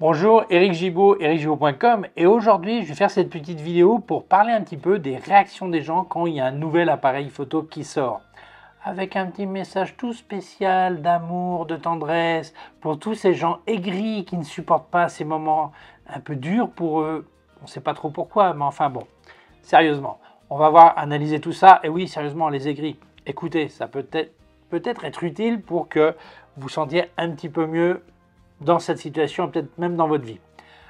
Bonjour, Eric Gibaud, ericgibaud.com et aujourd'hui je vais faire cette petite vidéo pour parler un petit peu des réactions des gens quand il y a un nouvel appareil photo qui sort. Avec un petit message tout spécial d'amour, de tendresse pour tous ces gens aigris qui ne supportent pas ces moments un peu durs pour eux. On ne sait pas trop pourquoi, mais enfin bon, sérieusement, on va voir analyser tout ça et oui, sérieusement, les aigris. Écoutez, ça peut être peut-être être utile pour que vous sentiez un petit peu mieux dans cette situation peut-être même dans votre vie.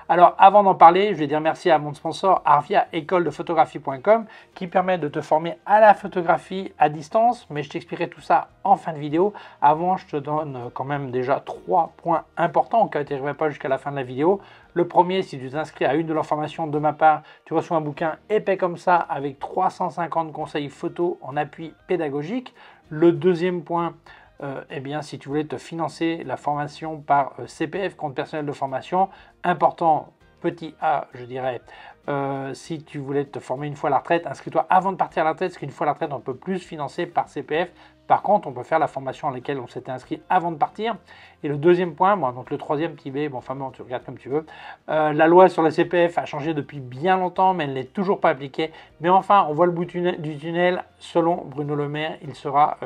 Alors avant d'en parler, je vais dire merci à mon sponsor Arvia école de photographie.com qui permet de te former à la photographie à distance, mais je t'expliquerai tout ça en fin de vidéo. Avant, je te donne quand même déjà trois points importants au cas tu n'arriverais pas jusqu'à la fin de la vidéo. Le premier, si tu t'inscris à une de leurs formations de ma part, tu reçois un bouquin épais comme ça avec 350 conseils photo en appui pédagogique. Le deuxième point, euh, eh bien, si tu voulais te financer la formation par euh, CPF, compte personnel de formation, important, petit A, je dirais, euh, si tu voulais te former une fois à la retraite, inscris-toi avant de partir à la retraite, parce qu'une fois à la retraite, on peut plus financer par CPF. Par contre, on peut faire la formation à laquelle on s'était inscrit avant de partir. Et le deuxième point, donc le troisième petit B, bon, enfin tu regardes comme tu veux. la loi sur la CPF a changé depuis bien longtemps, mais elle n'est toujours pas appliquée. Mais enfin, on voit le bout du tunnel. Selon Bruno Le Maire, il sera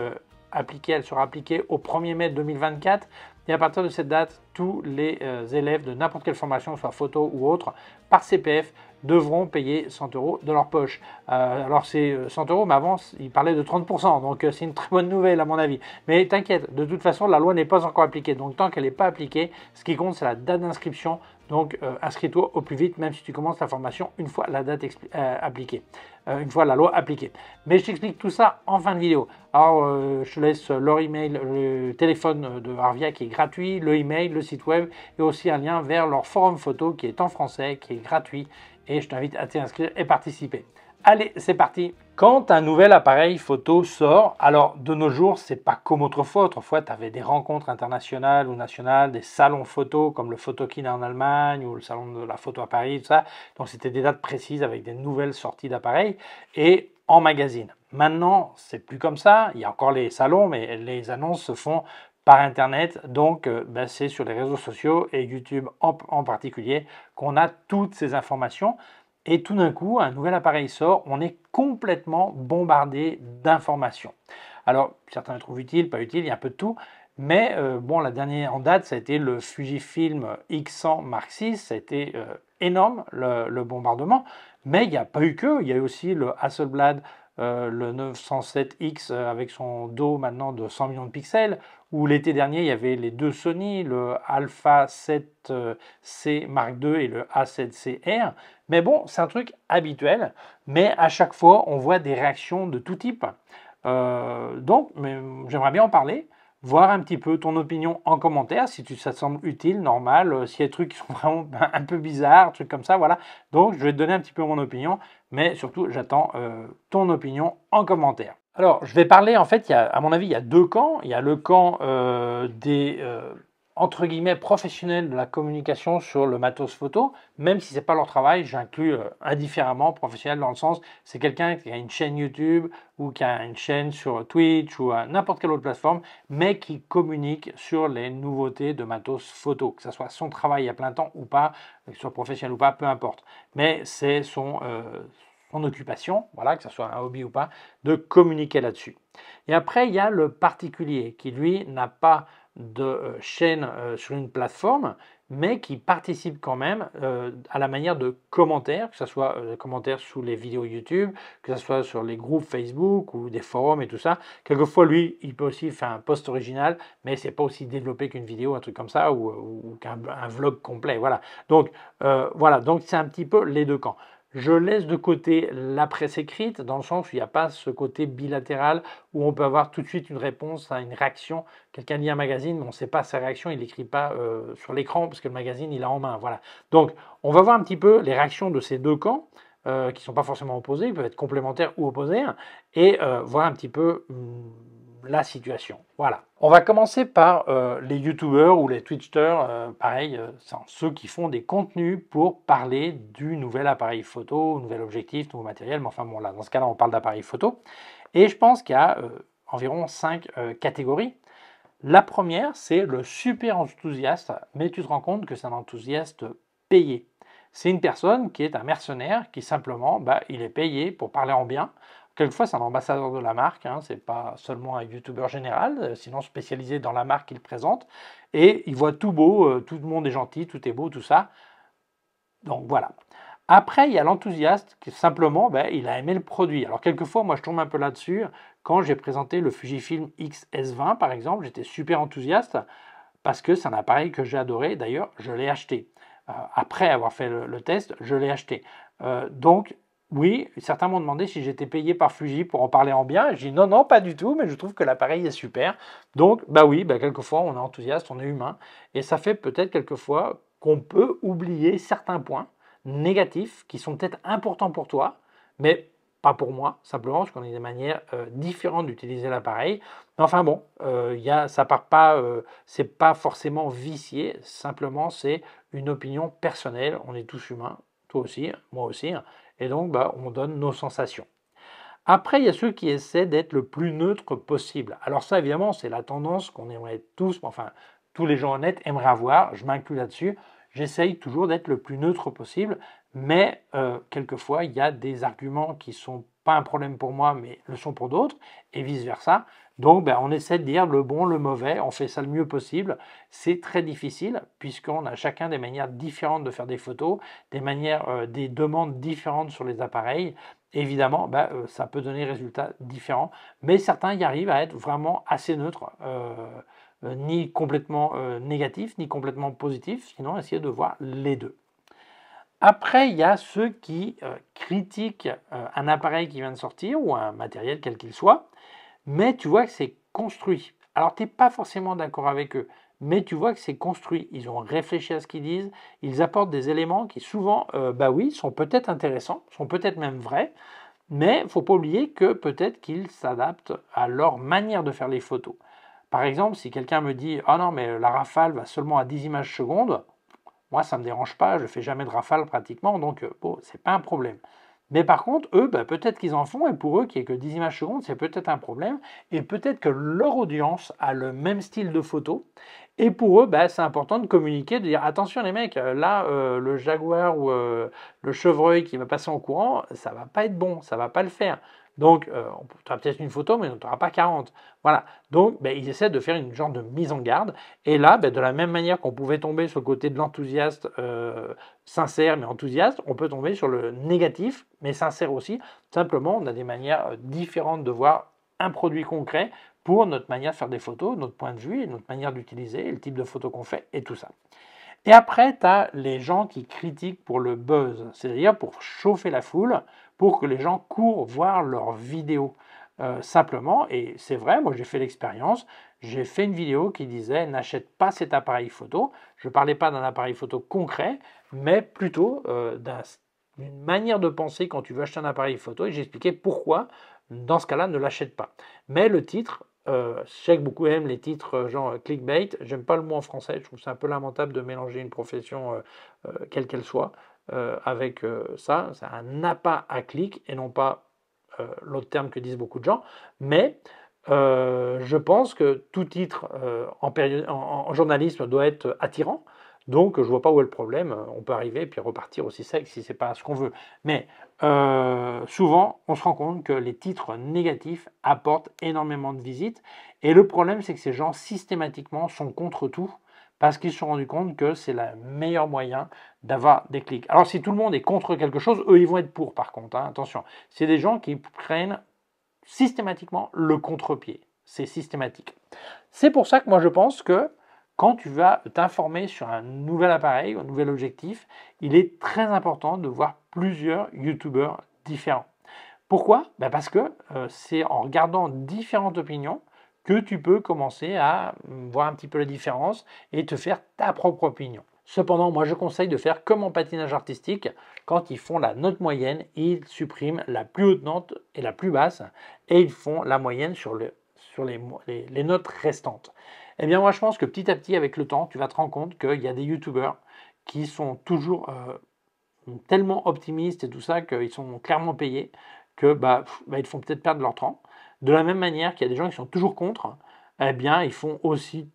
appliquée, elle sera appliquée au 1er mai 2024. Et à partir de cette date, tous les euh, élèves de n'importe quelle formation, soit photo ou autre, par CPF, devront payer 100 euros de leur poche. Euh, alors c'est 100 euh, euros, mais avant, il parlait de 30%, donc euh, c'est une très bonne nouvelle à mon avis. Mais t'inquiète, de toute façon, la loi n'est pas encore appliquée, donc tant qu'elle n'est pas appliquée, ce qui compte, c'est la date d'inscription. Donc inscris-toi au plus vite, même si tu commences la formation une fois la date appliquée, une fois la loi appliquée. Mais je t'explique tout ça en fin de vidéo. Alors je te laisse leur email, le téléphone de Arvia qui est gratuit, le email, le site web et aussi un lien vers leur forum photo qui est en français, qui est gratuit et je t'invite à t'y inscrire et participer. Allez, c'est parti Quand un nouvel appareil photo sort, alors de nos jours, c'est pas comme autrefois. Autrefois, tu avais des rencontres internationales ou nationales, des salons photo comme le Photokina en Allemagne ou le salon de la photo à Paris, tout ça. Donc c'était des dates précises avec des nouvelles sorties d'appareils et en magazine. Maintenant, c'est plus comme ça. Il y a encore les salons, mais les annonces se font par Internet. Donc, euh, ben, c'est sur les réseaux sociaux et YouTube en, particulier qu'on a toutes ces informations. Et tout d'un coup, un nouvel appareil sort, on est complètement bombardé d'informations. Alors, certains le trouvent utile, pas utile, il y a un peu de tout. Mais euh, bon, la dernière en date, ça a été le Fujifilm X100 Mark VI. Ça a été euh, énorme, le, bombardement. Mais il n'y a pas eu que. Il y a eu aussi le Hasselblad, le 907X avec son dos maintenant de 100 millions de pixels, où l'été dernier, il y avait les deux Sony, le Alpha 7C Mark II et le A7CR. Mais bon, c'est un truc habituel, mais à chaque fois, on voit des réactions de tout type. Euh, donc, j'aimerais bien en parler, voir un petit peu ton opinion en commentaire, si tu, ça te semble utile, normal, Si euh, s'il y a des trucs qui sont vraiment un peu bizarres, trucs comme ça, voilà. Donc, je vais te donner un petit peu mon opinion, mais surtout, j'attends euh, ton opinion en commentaire. Alors, je vais parler, en fait, il y a, à mon avis, il y a deux camps. Il y a le camp euh, des, euh, entre guillemets, professionnels de la communication sur le matos photo, même si ce n'est pas leur travail, j'inclus euh, indifféremment professionnel dans le sens, c'est quelqu'un qui a une chaîne YouTube ou qui a une chaîne sur Twitch ou n'importe quelle autre plateforme, mais qui communique sur les nouveautés de matos photo, que ce soit son travail à plein temps ou pas, que ce soit professionnel ou pas, peu importe. Mais c'est son occupation, voilà, que ce soit un hobby ou pas, de communiquer là-dessus. Et après, il y a le particulier qui, lui, n'a pas de euh, chaîne euh, sur une plateforme, mais qui participe quand même euh, à la manière de commentaires, que ce soit euh, commentaires sous les vidéos YouTube, que ce soit sur les groupes Facebook ou des forums et tout ça. Quelquefois, lui, il peut aussi faire un post original, mais c'est pas aussi développé qu'une vidéo, un truc comme ça, ou, qu'un vlog complet. Voilà. Donc, voilà. Donc, c'est un petit peu les deux camps. Je laisse de côté la presse écrite, dans le sens où il n'y a pas ce côté bilatéral où on peut avoir tout de suite une réponse à une réaction. Quelqu'un lit un magazine, mais on ne sait pas sa réaction, il n'écrit pas euh, sur l'écran parce que le magazine, il a en main. Voilà. Donc, on va voir un petit peu les réactions de ces deux camps. Euh, qui ne sont pas forcément opposés, ils peuvent être complémentaires ou opposés, hein, et euh, voir un petit peu hmm, la situation. Voilà. On va commencer par euh, les youtubeurs ou les twitchers, euh, pareil, euh, ceux qui font des contenus pour parler du nouvel appareil photo, nouvel objectif, nouveau matériel, mais enfin bon là, dans ce cas-là, on parle d'appareil photo. Et je pense qu'il y a environ cinq catégories. La première, c'est le super enthousiaste, mais tu te rends compte que c'est un enthousiaste payé. C'est une personne qui est un mercenaire qui simplement, bah, il est payé pour parler en bien, Quelquefois, c'est un ambassadeur de la marque, hein, c'est pas seulement un youtubeur général, euh, sinon spécialisé dans la marque qu'il présente. Et il voit tout beau, euh, tout le monde est gentil, tout est beau, tout ça. Donc voilà. Après, il y a l'enthousiaste qui simplement, ben, il a aimé le produit. Alors quelquefois, moi, je tombe un peu là-dessus. Quand j'ai présenté le Fujifilm XS20, par exemple, j'étais super enthousiaste parce que c'est un appareil que j'ai adoré. D'ailleurs, je l'ai acheté. Euh, après avoir fait le, test, je l'ai acheté. donc, oui, certains m'ont demandé si j'étais payé par Fuji pour en parler en bien. J'ai dit non, non, pas du tout, mais je trouve que l'appareil est super. Donc, bah oui, bah quelquefois on est enthousiaste, on est humain, et ça fait peut-être quelquefois qu'on peut oublier certains points négatifs qui sont peut-être importants pour toi, mais pas pour moi, simplement parce qu'on a des manières euh, différentes d'utiliser l'appareil. Mais enfin bon, euh, y ça part pas, euh, c'est pas forcément vicié, simplement c'est une opinion personnelle, on est tous humains, toi aussi, moi aussi, hein. Et donc, bah, on donne nos sensations. Après, il y a ceux qui essaient d'être le plus neutre possible. Alors ça, évidemment, c'est la tendance qu'on aimerait tous, enfin, tous les gens honnêtes aimeraient avoir, je m'inclus là-dessus. J'essaye toujours d'être le plus neutre possible, mais euh, quelquefois, il y a des arguments qui sont pas un problème pour moi, mais le sont pour d'autres, et vice-versa. Donc, ben, on essaie de dire le bon, le mauvais, on fait ça le mieux possible. C'est très difficile, puisqu'on a chacun des manières différentes de faire des photos, des manières, euh, des demandes différentes sur les appareils. Évidemment, ben, euh, ça peut donner des résultats différents, mais certains y arrivent à être vraiment assez neutres. Euh, ni complètement négatifs, ni complètement positifs, sinon essayer de voir les deux. Après, il y a ceux qui euh, critiquent euh, un appareil qui vient de sortir ou un matériel quel qu'il soit, mais tu vois que c'est construit. Alors, tu n'es pas forcément d'accord avec eux, mais tu vois que c'est construit. Ils ont réfléchi à ce qu'ils disent, ils apportent des éléments qui souvent, euh, bah oui, sont peut-être intéressants, sont peut-être même vrais, mais il faut pas oublier que peut-être qu'ils s'adaptent à leur manière de faire les photos. Par exemple, si quelqu'un me dit Ah oh non, mais la rafale va seulement à 10 images secondes, moi, ça ne me dérange pas, je fais jamais de rafale pratiquement, donc ce euh, c'est pas un problème. Mais par contre, eux, bah, peut-être qu'ils en font, et pour eux, qui n'y que 10 images secondes, c'est peut-être un problème, et peut-être que leur audience a le même style de photo, et pour eux, bah, c'est important de communiquer, de dire attention les mecs, euh, là, euh, le jaguar ou le chevreuil qui va passer en courant, ça va pas être bon, ça va pas le faire. Donc, euh, on peut-être une photo, mais on n'auras pas 40. Voilà. Donc, ben, ils essaient de faire une genre de mise en garde. Et là, ben, de la même manière qu'on pouvait tomber sur le côté de l'enthousiaste euh, sincère mais enthousiaste, on peut tomber sur le négatif mais sincère aussi. Simplement, on a des manières euh, différentes de voir un produit concret pour notre manière de faire des photos, notre point de vue, et notre manière d'utiliser, le type de photo qu'on fait et tout ça. Et après, tu as les gens qui critiquent pour le buzz, c'est-à-dire pour chauffer la foule, pour que les gens courent voir leurs vidéos. Euh, simplement, et c'est vrai, moi j'ai fait l'expérience, j'ai fait une vidéo qui disait n'achète pas cet appareil photo. Je ne parlais pas d'un appareil photo concret, mais plutôt euh, d'une manière de penser quand tu veux acheter un appareil photo, et j'expliquais pourquoi, dans ce cas-là, ne l'achète pas. Mais le titre, je sais que beaucoup aiment les titres euh, genre clickbait, j'aime pas le mot en français, je trouve c'est un peu lamentable de mélanger une profession quelle qu'elle soit. Euh, avec euh, ça, c'est un appât à clic et non pas euh, l'autre terme que disent beaucoup de gens. Mais je pense que tout titre en, en, en, journalisme doit être attirant. Donc je vois pas où est le problème. On peut arriver et puis repartir aussi sec si c'est pas ce qu'on veut. Mais souvent, on se rend compte que les titres négatifs apportent énormément de visites. Et le problème, c'est que ces gens systématiquement sont contre tout parce qu'ils se sont rendus compte que c'est le meilleur moyen d'avoir des clics. Alors si tout le monde est contre quelque chose, eux, ils vont être pour par contre. Hein. attention, c'est des gens qui prennent systématiquement le contre-pied. C'est systématique. C'est pour ça que moi je pense que quand tu vas t'informer sur un nouvel appareil, un nouvel objectif, il est très important de voir plusieurs YouTubeurs différents. Pourquoi ben, Parce que euh, c'est en regardant différentes opinions que tu peux commencer à mm, voir un petit peu la différence et te faire ta propre opinion. Cependant, moi je conseille de faire comme en patinage artistique, quand ils font la note moyenne, ils suppriment la plus haute note et la plus basse, et ils font la moyenne sur, les, notes restantes. Eh bien moi je pense que petit à petit avec le temps, tu vas te rendre compte qu'il y a des youtubeurs qui sont toujours euh, tellement optimistes et tout ça qu'ils sont clairement payés que bah, bah ils font peut-être perdre leur temps. De la même manière qu'il y a des gens qui sont toujours contre, eh bien, ils font aussi,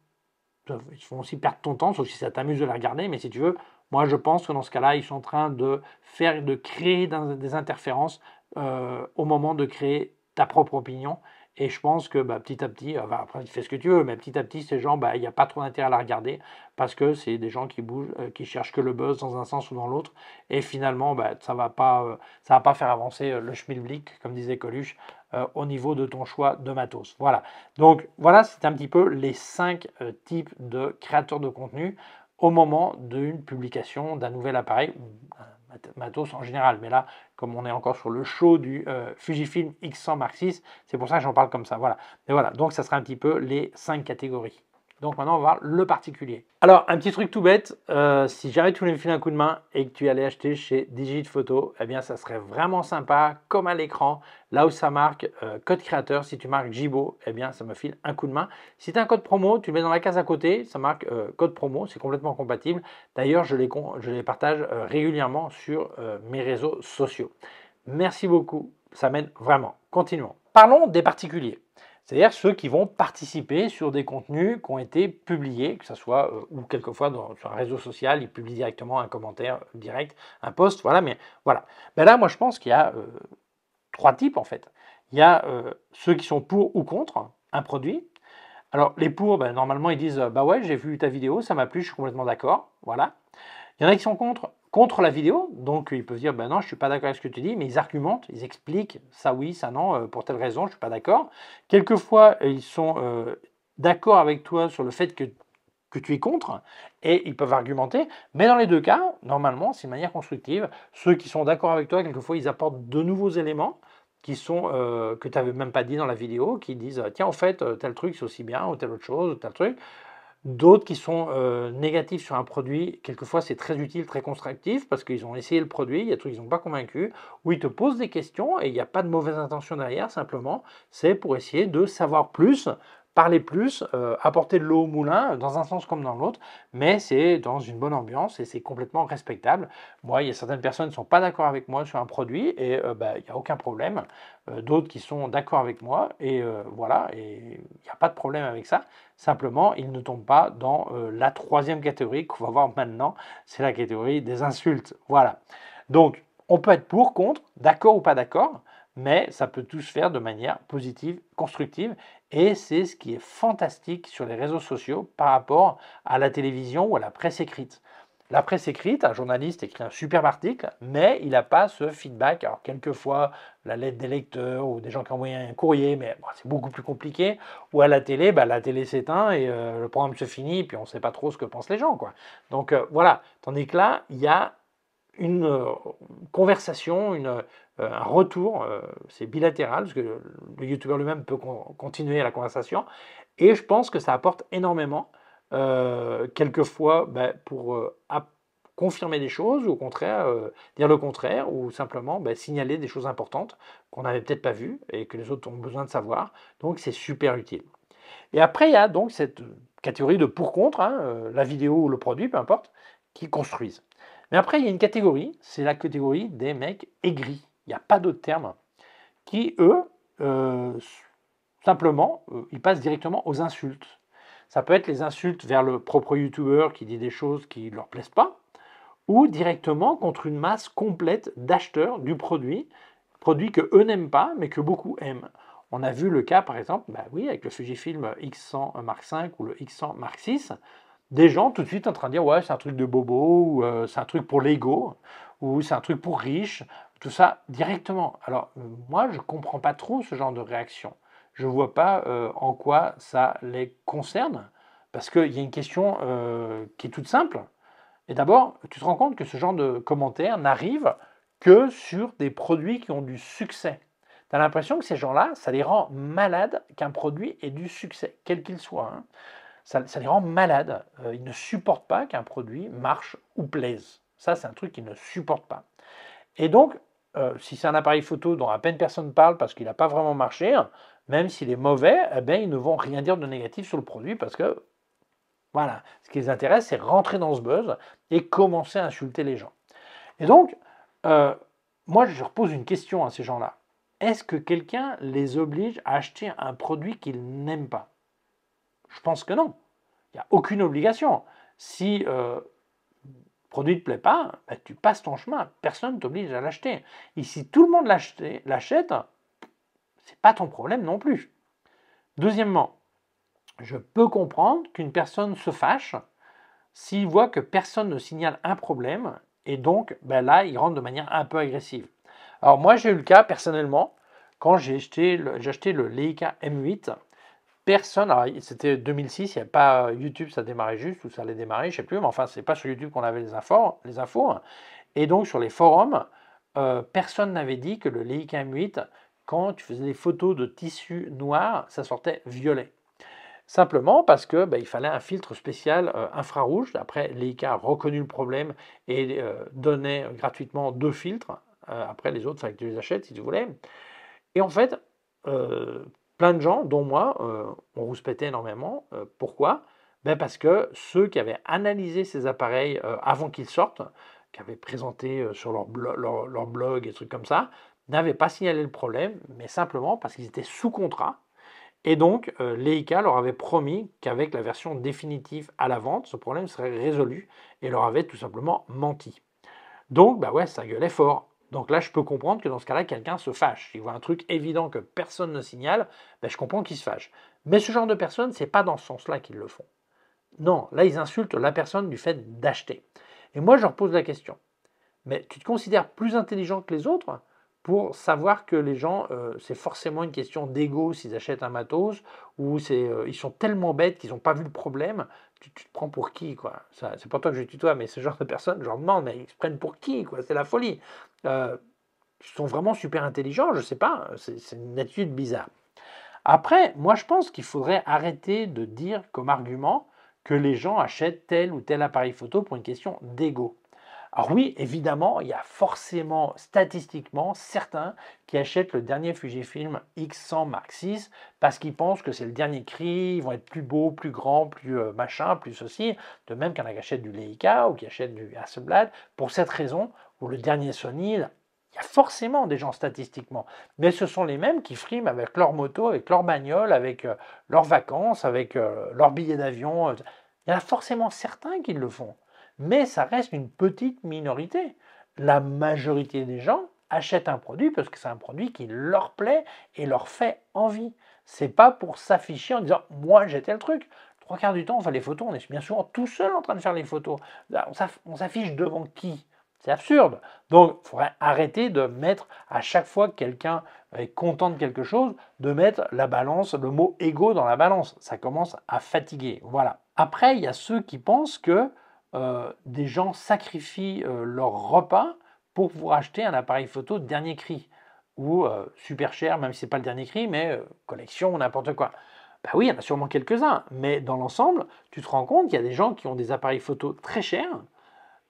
ils font aussi perdre ton temps, sauf si ça t'amuse de la regarder, mais si tu veux, moi je pense que dans ce cas-là, ils sont en train de faire, de créer des interférences euh, au moment de créer ta propre opinion. Et je pense que bah, petit à petit, euh, après tu fais ce que tu veux, mais petit à petit, ces gens, bah, il n'y a pas trop d'intérêt à la regarder parce que c'est des gens qui bougent, euh, qui cherchent que le buzz dans un sens ou dans l'autre. Et finalement, bah, ça ne va, pas, va pas faire avancer le schmilblick, comme disait Coluche, euh, au niveau de ton choix de matos. Voilà. Donc voilà, c'est un petit peu les cinq euh, types de créateurs de contenu au moment d'une publication d'un nouvel appareil matos en général. Mais là, comme on est encore sur le show du euh, Fujifilm X100 Mark 6, c'est pour ça que j'en parle comme ça. Voilà. Mais voilà, donc ça sera un petit peu les cinq catégories. Donc maintenant, on va voir le particulier. Alors, un petit truc tout bête, euh, si jamais tu voulais me filer un coup de main et que tu allais acheter chez Digit Photo, eh bien, ça serait vraiment sympa, comme à l'écran, là où ça marque euh, code créateur, si tu marques Jibo, eh bien, ça me file un coup de main. Si tu as un code promo, tu le mets dans la case à côté, ça marque euh, code promo, c'est complètement compatible. D'ailleurs, je, je, les partage régulièrement sur mes réseaux sociaux. Merci beaucoup, ça m'aide vraiment. Continuons. Parlons des particuliers. C'est-à-dire ceux qui vont participer sur des contenus qui ont été publiés, que ce soit euh, ou quelquefois sur un réseau social, ils publient directement un commentaire direct, un post, voilà. Mais voilà. Ben là, moi, je pense qu'il y a euh, trois types en fait. Il y a euh, ceux qui sont pour ou contre un produit, alors, les pour, ben, normalement, ils disent Bah ouais, j'ai vu ta vidéo, ça m'a plu, je suis complètement d'accord. Voilà. Il y en a qui sont contre, contre la vidéo. Donc ils peuvent dire, ben non, je suis pas d'accord avec ce que tu dis, mais ils argumentent, ils expliquent, ça oui, ça non, euh, pour telle raison, je suis pas d'accord. Quelquefois, euh, ils sont euh, d'accord avec toi sur le fait que, tu es contre, et ils peuvent argumenter, mais dans les deux cas, normalement, c'est de manière constructive. Ceux qui sont d'accord avec toi, quelquefois, ils apportent de nouveaux éléments qui sont que tu n'avais même pas dit dans la vidéo, qui disent tiens en fait tel truc c'est aussi bien ou telle autre chose ou tel truc. D'autres qui sont euh, négatifs sur un produit, quelquefois c'est très utile, très constructif, parce qu'ils ont essayé le produit, il y a des trucs qu'ils n'ont pas convaincu, ou ils te posent des questions et il n'y a pas de mauvaise intention derrière, simplement c'est pour essayer de savoir plus parler plus, euh, apporter de l'eau au moulin, dans un sens comme dans l'autre, mais c'est dans une bonne ambiance et c'est complètement respectable. Moi, il y a certaines personnes qui ne sont pas d'accord avec moi sur un produit et euh, bah, il n'y a aucun problème. Euh, d'autres qui sont d'accord avec moi et voilà, et il n'y a pas de problème avec ça. Simplement, ils ne tombent pas dans la troisième catégorie qu'on va voir maintenant, c'est la catégorie des insultes. Voilà. Donc, on peut être pour, contre, d'accord ou pas d'accord, mais ça peut tout se faire de manière positive, constructive, et c'est ce qui est fantastique sur les réseaux sociaux par rapport à la télévision ou à la presse écrite. La presse écrite, un journaliste écrit un superbe article, mais il n'a pas ce feedback. Alors, quelquefois, la lettre des lecteurs ou des gens qui ont envoyé un courrier, mais c'est beaucoup plus compliqué. Ou à la télé, bah, la télé s'éteint et euh, le programme se finit, puis on ne sait pas trop ce que pensent les gens. Quoi. Donc euh, voilà. Tandis que là, il y a une euh, conversation, euh, un retour, euh, c'est bilatéral, parce que le youtubeur lui-même peut continuer la conversation, et je pense que ça apporte énormément, quelquefois ben, pour confirmer des choses, ou au contraire dire le contraire, ou simplement ben, signaler des choses importantes qu'on n'avait peut-être pas vues et que les autres ont besoin de savoir, donc c'est super utile. Et après, il y a donc cette catégorie de pour-contre, hein, la vidéo ou le produit, peu importe, qui construisent. Mais après, il y a une catégorie, c'est la catégorie des mecs aigris. Il n'y a pas d'autre terme. Qui, eux, euh, simplement, euh, ils passent directement aux insultes. Ça peut être les insultes vers le propre youtubeur qui dit des choses qui ne leur plaisent pas, ou directement contre une masse complète d'acheteurs du produit, produit que eux n'aiment pas, mais que beaucoup aiment. On a vu le cas, par exemple, bah oui, avec le Fujifilm X100 Mark V ou le X100 Mark VI, des gens tout de suite en train de dire ouais c'est un truc de bobo ou euh, c'est un truc pour l'ego ou c'est un truc pour riche, tout ça directement. Alors moi je comprends pas trop ce genre de réaction. Je vois pas euh, en quoi ça les concerne parce qu'il y a une question euh, qui est toute simple. Et d'abord tu te rends compte que ce genre de commentaires n'arrive que sur des produits qui ont du succès. Tu as l'impression que ces gens-là, ça les rend malades qu'un produit ait du succès, quel qu'il soit. Hein ça, les rend malades. Euh, ils ne supportent pas qu'un produit marche ou plaise. Ça, c'est un truc qu'ils ne supportent pas. Et donc, euh, si c'est un appareil photo dont à peine personne parle parce qu'il n'a pas vraiment marché, même s'il est mauvais, eh ben, ils ne vont rien dire de négatif sur le produit parce que, voilà, ce qui les intéresse, c'est rentrer dans ce buzz et commencer à insulter les gens. Et donc, euh, moi, je repose une question à ces gens-là. Est-ce que quelqu'un les oblige à acheter un produit qu'ils n'aiment pas je pense que non. Il n'y a aucune obligation. Si euh, le produit ne te plaît pas, ben, tu passes ton chemin. Personne ne t'oblige à l'acheter. Et si tout le monde l'achète, c'est pas ton problème non plus. Deuxièmement, je peux comprendre qu'une personne se fâche s'il voit que personne ne signale un problème et donc ben, là, il rentre de manière un peu agressive. Alors moi, j'ai eu le cas personnellement quand j'ai acheté le Leica M8 personne. C'était 2006, il n'y avait pas euh, YouTube, ça démarrait juste ou ça allait démarrer, je sais plus. Mais enfin, n'est pas sur YouTube qu'on avait les infos, les infos. Hein. Et donc sur les forums, euh, personne n'avait dit que le Leica m 8 quand tu faisais des photos de tissu noir, ça sortait violet. Simplement parce que bah, il fallait un filtre spécial euh, infrarouge. Après, Leica a reconnu le problème et donnait gratuitement deux filtres. après, les autres, il tu les achètes si tu voulais. Et en fait, euh, plein de gens, dont moi, euh, on rouspétait énormément. Euh, pourquoi ben Parce que ceux qui avaient analysé ces appareils euh, avant qu'ils sortent, qui avaient présenté sur leur, blog et trucs comme ça, n'avaient pas signalé le problème, mais simplement parce qu'ils étaient sous contrat. Et donc, Leica leur avait promis qu'avec la version définitive à la vente, ce problème serait résolu et leur avait tout simplement menti. Donc, bah ouais, ça gueulait fort. Donc là, je peux comprendre que dans ce cas-là, quelqu'un se fâche. Il voit un truc évident que personne ne signale, ben, je comprends qu'il se fâche. Mais ce genre de personnes, n'est pas dans ce sens-là qu'ils le font. Non, là, ils insultent la personne du fait d'acheter. Et moi, je leur pose la question. Mais tu te considères plus intelligent que les autres pour savoir que les gens, euh, c'est forcément une question d'ego s'ils achètent un matos, ou euh, ils sont tellement bêtes qu'ils n'ont pas vu le problème tu, te prends pour qui, quoi c'est pas toi que je tutoie, mais ce genre de personnes, je leur demande, mais ils se prennent pour qui, quoi C'est la folie. Euh, ils sont vraiment super intelligents, je sais pas, c'est une attitude bizarre. Après, moi je pense qu'il faudrait arrêter de dire comme argument que les gens achètent tel ou tel appareil photo pour une question d'ego. Alors oui, évidemment, il y a forcément, statistiquement, certains qui achètent le dernier Fujifilm X100 Mark VI parce qu'ils pensent que c'est le dernier cri, ils vont être plus beaux, plus grands, plus euh, machin, plus ceci, de même a qui achètent du Leica ou qui achètent du Hasselblad, pour cette raison, ou le dernier Sony, il y a forcément des gens statistiquement, mais ce sont les mêmes qui friment avec leur moto, avec leur bagnole, avec euh, leurs vacances, avec euh, leur billet d'avion. Il y en a forcément certains qui le font mais ça reste une petite minorité. La majorité des gens achètent un produit parce que c'est un produit qui leur plaît et leur fait envie. C'est pas pour s'afficher en disant moi j'ai tel truc. Trois quarts du temps, on fait les photos, on est bien souvent tout seul en train de faire les photos. On s'affiche devant qui C'est absurde. Donc, il faudrait arrêter de mettre à chaque fois que quelqu'un est content de quelque chose, de mettre la balance, le mot égo dans la balance. Ça commence à fatiguer. Voilà. Après, il y a ceux qui pensent que euh, des gens sacrifient euh, leur repas pour pouvoir acheter un appareil photo dernier cri ou euh, super cher, même si c'est pas le dernier cri, mais collection, ou n'importe quoi. Bah oui, il y en a sûrement quelques-uns, mais dans l'ensemble, tu te rends compte qu'il y a des gens qui ont des appareils photo très chers,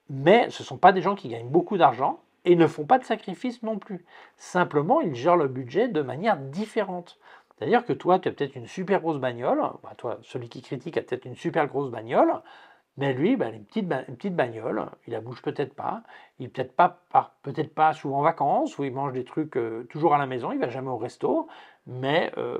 mais ce ne sont pas des gens qui gagnent beaucoup d'argent et ne font pas de sacrifices non plus. Simplement, ils gèrent le budget de manière différente. C'est-à-dire que toi, tu as peut-être une super grosse bagnole, bah toi, celui qui critique a peut-être une super grosse bagnole, mais lui, il ben, une, petite, une petite bagnole, il la bouge peut-être pas, il peut-être pas, peut-être pas souvent en vacances, où il mange des trucs euh, toujours à la maison, il va jamais au resto, mais euh,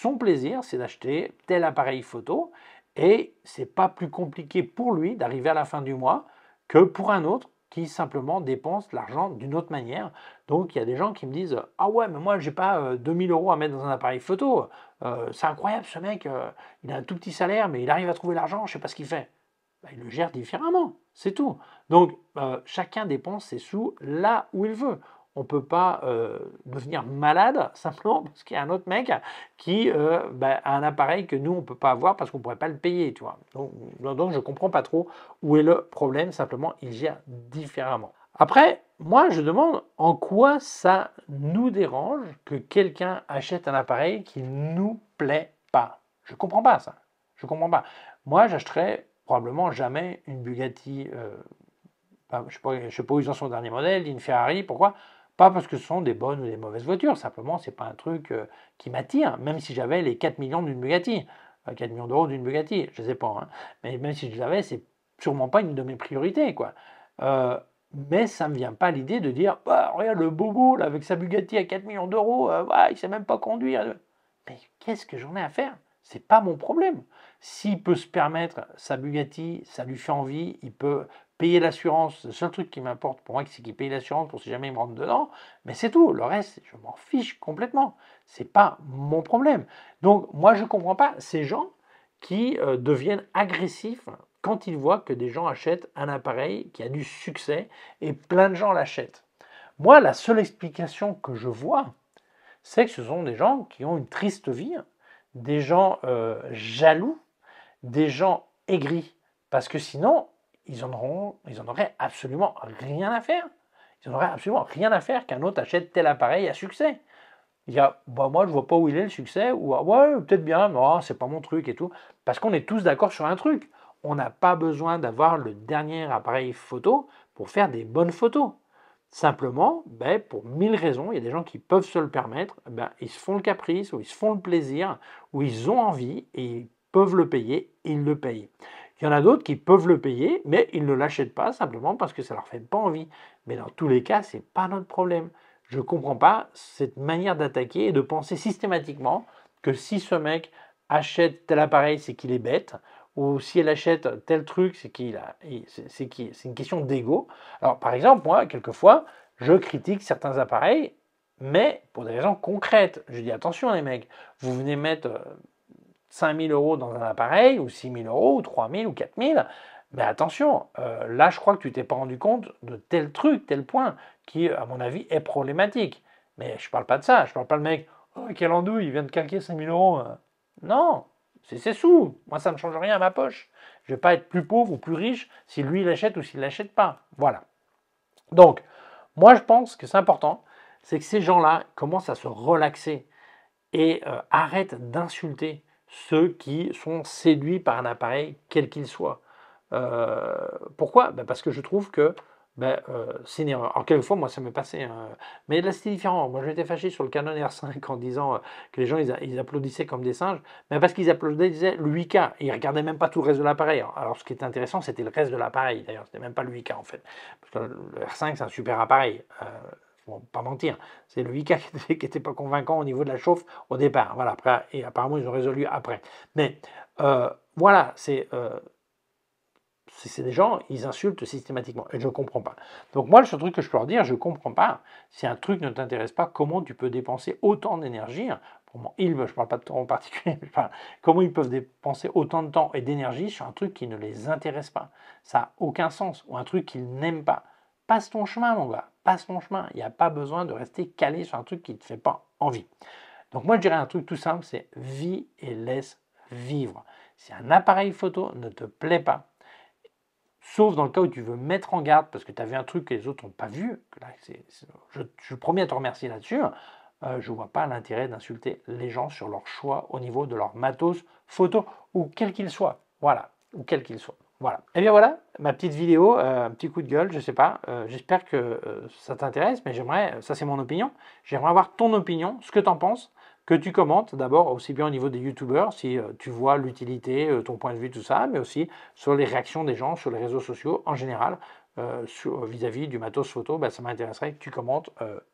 son plaisir, c'est d'acheter tel appareil photo, et c'est pas plus compliqué pour lui d'arriver à la fin du mois que pour un autre qui simplement dépense l'argent d'une autre manière. Donc il y a des gens qui me disent Ah ouais, mais moi j'ai pas 2000 euh, euros à mettre dans un appareil photo. c'est incroyable ce mec, il a un tout petit salaire, mais il arrive à trouver l'argent, je ne sais pas ce qu'il fait. Bah, il le gère différemment, c'est tout. Donc euh, chacun dépense ses sous là où il veut. On ne peut pas euh, devenir malade simplement parce qu'il y a un autre mec qui euh, bah, a un appareil que nous, on ne peut pas avoir parce qu'on ne pourrait pas le payer. Tu vois. Donc, je comprends pas trop où est le problème, simplement il gère différemment. Après, moi, je demande en quoi ça nous dérange que quelqu'un achète un appareil qui ne nous plaît pas. Je comprends pas ça. Je comprends pas. Moi, j'achèterais probablement jamais une Bugatti. Euh, je ne sais pas ils ont son dernier modèle, une Ferrari. Pourquoi Pas parce que ce sont des bonnes ou des mauvaises voitures. Simplement, c'est pas un truc euh, qui m'attire, même si j'avais les 4 millions d'une Bugatti. 4 millions d'euros d'une Bugatti, je ne sais pas. Hein. Mais même si je l'avais, c'est sûrement pas une de mes priorités. quoi. Euh, mais ça ne me vient pas l'idée de dire bah, regarde le bobo là, avec sa Bugatti à 4 millions d'euros, il ne sait même pas conduire. Mais qu'est-ce que j'en ai à faire c'est pas mon problème. S'il peut se permettre sa Bugatti, ça lui fait envie, il peut payer l'assurance. Le seul truc qui m'importe pour moi, c'est qu'il paye l'assurance pour si jamais il me rentre dedans. Mais c'est tout. Le reste, je m'en fiche complètement. C'est pas mon problème. Donc, moi, je ne comprends pas ces gens qui euh, deviennent agressifs quand ils voient que des gens achètent un appareil qui a du succès et plein de gens l'achètent. Moi, la seule explication que je vois, c'est que ce sont des gens qui ont une triste vie, des gens euh, jaloux, des gens aigris. Parce que sinon, ils en, auront, ils en auraient absolument rien à faire. Ils n'en auraient absolument rien à faire qu'un autre achète tel appareil à succès. Il y a, bah, moi, je vois pas où il est le succès, ou ah, ouais, peut-être bien, mais ah, c'est pas mon truc et tout. Parce qu'on est tous d'accord sur un truc. On n'a pas besoin d'avoir le dernier appareil photo pour faire des bonnes photos. Simplement, ben, pour mille raisons, il y a des gens qui peuvent se le permettre, ben, ils se font le caprice, ou ils se font le plaisir, ou ils ont envie, et ils peuvent le payer, ils le payent. Il y en a d'autres qui peuvent le payer, mais ils ne l'achètent pas simplement parce que ça leur fait pas envie. Mais dans tous les cas, n'est pas notre problème. Je ne comprends pas cette manière d'attaquer et de penser systématiquement que si ce mec achète tel appareil, c'est qu'il est bête, ou si elle achète tel truc, c'est qu'il a, c'est une question d'ego. Alors par exemple, moi, quelquefois, je critique certains appareils, mais pour des raisons concrètes. Je dis attention les mecs, vous venez mettre 5000 euh, euros dans un appareil, ou 6000 euros, ou 3000, ou 4000, mais attention, euh, là je crois que tu t'es pas rendu compte de tel truc, tel point, qui à mon avis est problématique. Mais je parle pas de ça, je parle pas de mec, oh quel andouille, il vient de calquer 5000 euros. Hein. Non, c'est ses sous. Moi, ça ne change rien à ma poche. Je ne vais pas être plus pauvre ou plus riche si lui l'achète ou s'il ne l'achète pas. Voilà. Donc, moi, je pense que c'est important, c'est que ces gens-là commencent à se relaxer et euh, arrêtent d'insulter ceux qui sont séduits par un appareil, quel qu'il soit. Euh, pourquoi ben, Parce que je trouve que ben, euh, c'est une erreur. Alors, quelquefois, moi, ça m'est passé. Hein. Mais là, c'était différent. Moi, j'étais fâché sur le Canon R5 en disant euh, que les gens, ils, applaudissaient comme des singes, mais parce qu'ils applaudissaient le 8K. Ils regardaient même pas tout le reste de l'appareil. Alors, ce qui était intéressant, c'était le reste de l'appareil, d'ailleurs. C'était même pas le 8K, en fait. Parce que le R5, c'est un super appareil. Euh, Bon, pas mentir, c'est le 8K qui était pas convaincant au niveau de la chauffe au départ. Voilà, après, et apparemment, ils ont résolu après. Mais euh, voilà, c'est c'est des gens, ils insultent systématiquement. Et je ne comprends pas. Donc moi, le seul truc que je peux leur dire, je ne comprends pas. Si un truc ne t'intéresse pas, comment tu peux dépenser autant d'énergie hein, Pour moi, ils, je ne parle pas de toi en particulier, comment ils peuvent dépenser autant de temps et d'énergie sur un truc qui ne les intéresse pas Ça n'a aucun sens. Ou un truc qu'ils n'aiment pas. Passe ton chemin, mon gars. Passe ton chemin. Il n'y a pas besoin de rester calé sur un truc qui ne te fait pas envie. Donc moi, je dirais un truc tout simple, c'est vis et laisse vivre. Si un appareil photo ne te plaît pas, Sauf dans le cas où tu veux mettre en garde parce que tu as vu un truc que les autres n'ont pas vu. je, te promets à te remercier là-dessus. Euh, je ne vois pas l'intérêt d'insulter les gens sur leur choix au niveau de leur matos photo ou quel qu'il soit. Voilà, ou quel qu'il soit. Voilà. Et eh bien voilà, ma petite vidéo, euh, un petit coup de gueule, je ne sais pas. Euh, j'espère que ça t'intéresse, mais j'aimerais, ça c'est mon opinion, j'aimerais avoir ton opinion, ce que tu en penses que tu commentes d'abord aussi bien au niveau des youtubeurs, si euh, tu vois l'utilité, euh, ton point de vue, tout ça, mais aussi sur les réactions des gens sur les réseaux sociaux en général, euh, vis-à-vis du matos photo, ben, ça m'intéresserait que tu commentes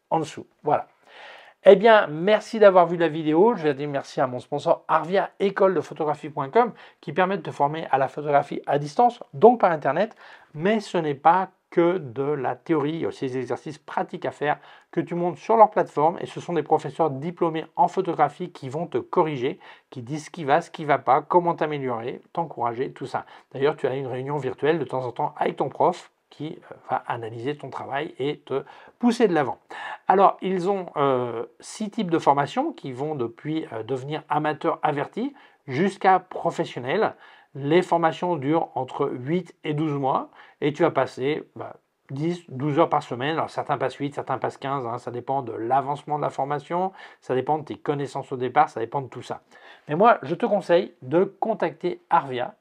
en dessous. Voilà. Eh bien, merci d'avoir vu la vidéo. Je vais dire merci à mon sponsor Arvia, école de photographie.com, qui permet de te former à la photographie à distance, donc par Internet. Mais ce n'est pas que de la théorie. Il aussi des exercices pratiques à faire que tu montes sur leur plateforme et ce sont des professeurs diplômés en photographie qui vont te corriger, qui disent ce qui va, ce qui ne va pas, comment t'améliorer, t'encourager, tout ça. D'ailleurs, tu as une réunion virtuelle de temps en temps avec ton prof qui euh, va analyser ton travail et te pousser de l'avant. Alors, ils ont euh, six types de formations qui vont depuis euh, devenir amateur averti jusqu'à professionnel les formations durent entre 8 et 12 mois et tu vas passer 10, 12 heures par semaine. Alors certains passent 8, certains passent 15, hein. ça dépend de l'avancement de la formation, ça dépend de tes connaissances au départ, ça dépend de tout ça. Mais moi, je te conseille de contacter Arvia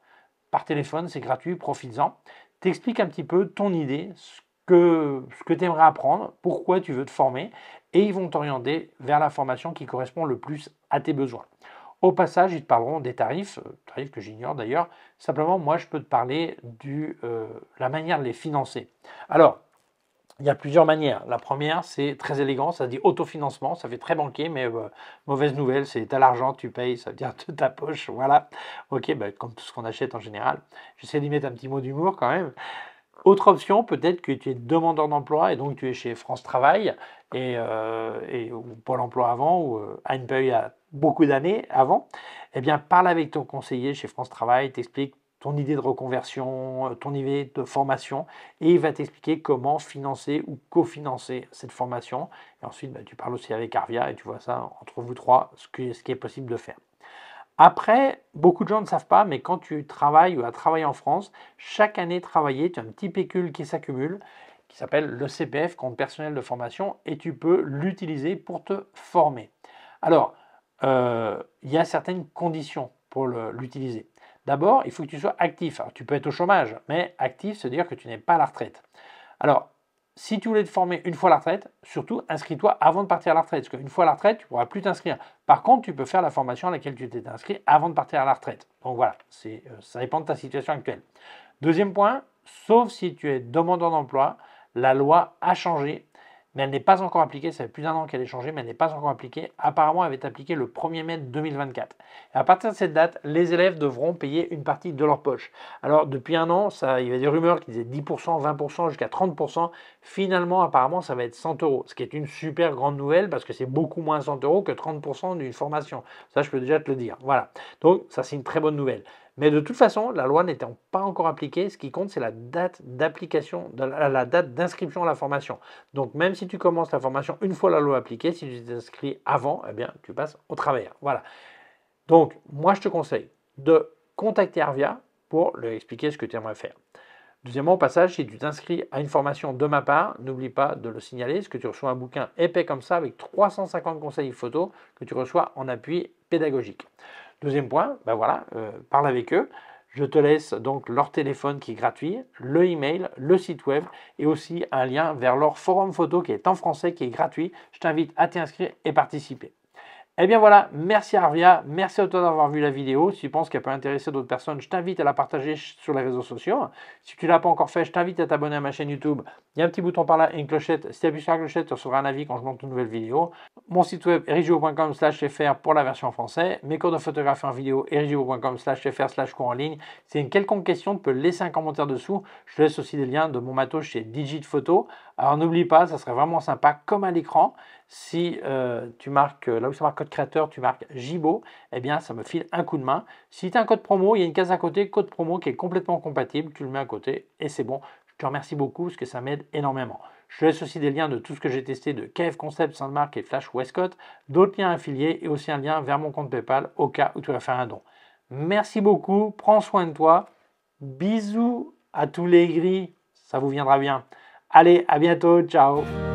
par téléphone, c'est gratuit, profites-en. T'expliques un petit peu ton idée, ce que, ce que tu aimerais apprendre, pourquoi tu veux te former, et ils vont t'orienter vers la formation qui correspond le plus à tes besoins. Au passage, ils te parleront des tarifs, euh, tarifs que j'ignore d'ailleurs. Simplement, moi, je peux te parler de euh, la manière de les financer. Alors, il y a plusieurs manières. La première, c'est très élégant, ça dit autofinancement, ça fait très banquier, mais euh, mauvaise nouvelle, c'est t'as l'argent, tu payes, ça veut dire de ta poche, voilà. Ok, bah, comme tout ce qu'on achète en général. J'essaie d'y mettre un petit mot d'humour quand même. Autre option, peut-être que tu es demandeur d'emploi et donc tu es chez France Travail euh, et, ou Pôle emploi avant, ou euh, à une période a beaucoup d'années avant, eh bien, parle avec ton conseiller chez France Travail, t'explique ton idée de reconversion, euh, ton idée de formation, et il va t'expliquer comment financer ou cofinancer cette formation. Et ensuite, bah, tu parles aussi avec Arvia et tu vois ça entre vous trois, ce, ce qui est possible de faire. Après, beaucoup de gens ne savent pas, mais quand tu travailles ou as travaillé en France, chaque année travaillée, tu as un petit pécule qui s'accumule s'appelle le CPF, compte personnel de formation, et tu peux l'utiliser pour te former. Alors, euh, il y a certaines conditions pour l'utiliser. D'abord, il faut que tu sois actif. tu peux être au chômage, mais actif, c'est-à-dire que tu n'es pas à la retraite. Alors, si tu voulais te former une fois à la retraite, surtout inscris-toi avant de partir à la retraite, parce qu'une fois à la retraite, tu ne pourras plus t'inscrire. Par contre, tu peux faire la formation à laquelle tu t'es inscrit avant de partir à la retraite. Donc voilà, euh, ça dépend de ta situation actuelle. Deuxième point, sauf si tu es demandeur d'emploi, la loi a changé, mais elle n'est pas encore appliquée. Ça fait plus d'un an qu'elle est changée, mais elle n'est pas encore appliquée. Apparemment, elle avait appliquée le 1er mai 2024. à partir de cette date, les élèves devront payer une partie de leur poche. Alors, depuis un an, il y avait des rumeurs qui disaient 10%, 20%, jusqu'à 30%. Finalement, apparemment, ça va être 100 euros, ce qui est une super grande nouvelle parce que c'est beaucoup moins 100 euros que 30% d'une formation. Ça, je peux déjà te le dire. Voilà. Donc, ça, c'est une très bonne nouvelle. Mais de toute façon, la loi n'étant pas encore appliquée, ce qui compte, c'est la date d'application, la date d'inscription à la formation. Donc même si tu commences la formation une fois la loi appliquée, si tu t'inscris avant, eh bien, tu passes au travail. Voilà. Donc, moi, je te conseille de contacter Arvia pour lui expliquer ce que tu aimerais faire. Deuxièmement, au passage, si tu t'inscris à une formation de ma part, n'oublie pas de le signaler, parce que tu reçois un bouquin épais comme ça, avec 350 conseils photo que tu reçois en appui pédagogique. Deuxième point, ben voilà, euh, parle avec eux. Je te laisse donc leur téléphone qui est gratuit, le email, le site web et aussi un lien vers leur forum photo qui est en français, qui est gratuit. Je t'invite à t'inscrire et participer. Eh bien voilà, merci Arvia, merci à toi d'avoir vu la vidéo. Si tu penses qu'elle peut intéresser d'autres personnes, je t'invite à la partager sur les réseaux sociaux. Si tu ne l'as pas encore fait, je t'invite à t'abonner à ma chaîne YouTube. Il y a un petit bouton par là et une clochette. Si tu appuies sur la clochette, tu recevras un avis quand je monte une nouvelle vidéo. Mon site web erigio.com fr pour la version française. Mes cours de photographie en vidéo erigio.com slash fr cours en ligne. Si une quelconque question, tu peux laisser un commentaire dessous. Je te laisse aussi des liens de mon matos chez Digit Photo. Alors n'oublie pas, ça serait vraiment sympa, comme à l'écran, si euh, tu marques, euh, là où ça marque code créateur, tu marques Jibo, eh bien ça me file un coup de main. Si tu as un code promo, il y a une case à côté, code promo qui est complètement compatible, tu le mets à côté et c'est bon. Je te remercie beaucoup parce que ça m'aide énormément. Je te laisse aussi des liens de tout ce que j'ai testé de KF Concept, Marc et Flash Westcott, d'autres liens affiliés et aussi un lien vers mon compte PayPal au cas où tu vas faire un don. Merci beaucoup, prends soin de toi. Bisous à tous les gris, ça vous viendra bien. Allez, à bientôt, ciao